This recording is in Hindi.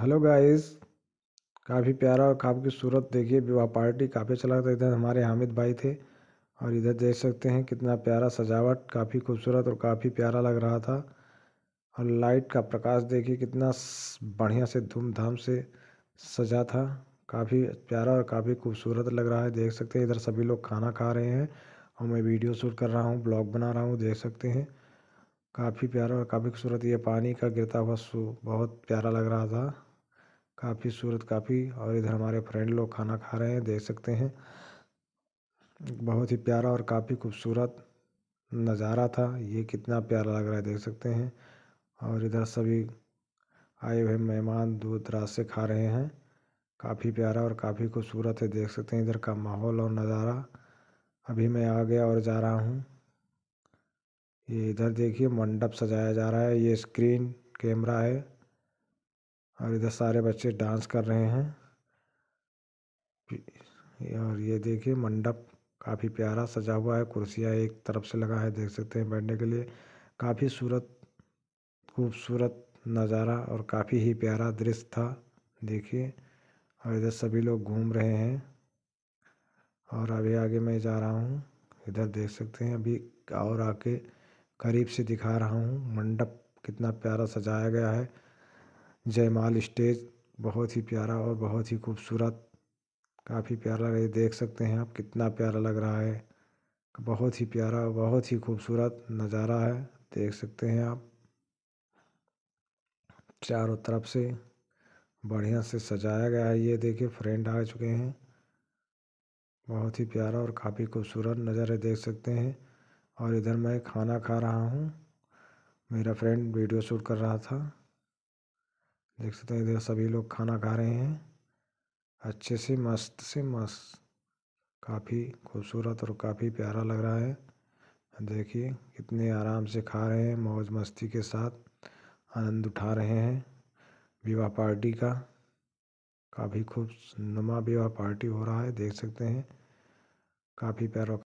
हेलो गाइस काफ़ी प्यारा और काफ़ी सूरत देखिए विवाह पार्टी काफ़ी चला अच्छा था इधर हमारे हामिद भाई थे और इधर देख सकते हैं कितना प्यारा सजावट काफ़ी खूबसूरत और काफ़ी प्यारा लग रहा था और लाइट का प्रकाश देखिए कितना बढ़िया से धूमधाम से सजा था काफ़ी प्यारा और काफ़ी खूबसूरत लग रहा है देख सकते हैं इधर सभी लोग खाना खा रहे हैं और मैं वीडियो शूट कर रहा हूँ ब्लॉग बना रहा हूँ देख सकते हैं काफ़ी प्यारा और काफ़ी खूबसूरत ये पानी का गिरता हुआ सू बहुत प्यारा लग रहा था काफ़ी सूरत काफ़ी और इधर हमारे फ्रेंड लोग खाना खा रहे हैं देख सकते हैं बहुत ही प्यारा और काफ़ी खूबसूरत नज़ारा था ये कितना प्यारा लग रहा है देख सकते हैं और इधर सभी आए हुए मेहमान दूर दराज से खा रहे हैं काफ़ी प्यारा और काफ़ी खूबसूरत है देख सकते हैं इधर का माहौल और नज़ारा अभी मैं आ गया और जा रहा हूँ ये इधर देखिए मंडप सजाया जा रहा है ये स्क्रीन कैमरा है और इधर सारे बच्चे डांस कर रहे हैं और ये देखिए मंडप काफ़ी प्यारा सजा हुआ है कुर्सियाँ एक तरफ से लगा है देख सकते हैं बैठने के लिए काफ़ी सूरत खूबसूरत नज़ारा और काफ़ी ही प्यारा दृश्य था देखिए और इधर सभी लोग घूम रहे हैं और अभी आगे मैं जा रहा हूँ इधर देख सकते हैं अभी और आके करीब से दिखा रहा हूँ मंडप कितना प्यारा सजाया गया है जयमाल स्टेज बहुत ही प्यारा और बहुत ही खूबसूरत काफ़ी प्यारा लग रहा है देख सकते हैं आप कितना प्यारा लग रहा है बहुत ही प्यारा बहुत ही खूबसूरत नज़ारा है देख सकते हैं आप चारों तरफ से बढ़िया से सजाया गया है ये देखिए फ्रेंड आ चुके हैं बहुत ही प्यारा और काफ़ी खूबसूरत नज़ारे देख सकते हैं और इधर मैं खाना खा रहा हूँ मेरा फ्रेंड वीडियो शूट कर रहा था देख सकते हैं इधर सभी लोग खाना खा रहे हैं अच्छे से मस्त से मस्त काफ़ी खूबसूरत और काफ़ी प्यारा लग रहा है देखिए कितने आराम से खा रहे हैं मौज मस्ती के साथ आनंद उठा रहे हैं विवाह पार्टी का काफ़ी खूब नुमा विवाह पार्टी हो रहा है देख सकते हैं काफ़ी प्यारा